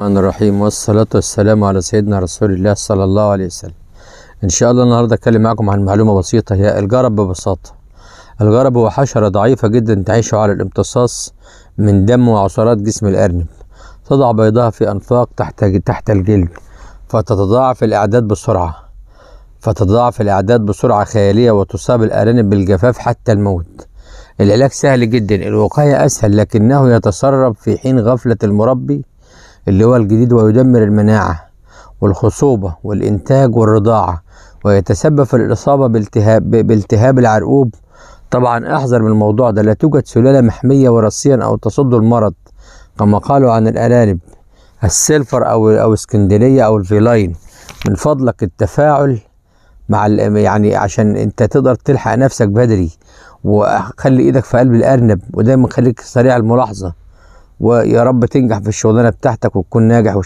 الرحمن الرحيم والصلاة والسلام على سيدنا رسول الله صلى الله عليه وسلم إن شاء الله النهاردة أتكلم معكم عن معلومة بسيطة هي الجرب ببساطة الجرب هو حشرة ضعيفة جدا تعيش على الامتصاص من دم وعصارات جسم الأرنب تضع بيضها في أنفاق تحت تحت الجلد فتتضاعف الأعداد بسرعة فتتضاعف الأعداد بسرعة خيالية وتصاب الأرانب بالجفاف حتى الموت العلاج سهل جدا الوقاية أسهل لكنه يتسرب في حين غفلة المربي اللي هو الجديد ويدمر المناعة والخصوبة والإنتاج والرضاعة ويتسبب في الإصابة بالتهاب, بالتهاب العرقوب طبعا احذر من الموضوع ده لا توجد سلالة محمية وراثيا أو تصد المرض كما قالوا عن الأرانب السيلفر أو أو اسكندرية أو الفيلاين من فضلك التفاعل مع يعني عشان انت تقدر تلحق نفسك بدري وخلي ايدك في قلب الارنب ودايما خليك سريع الملاحظه ويا رب تنجح في الشغلانه بتاعتك وتكون ناجح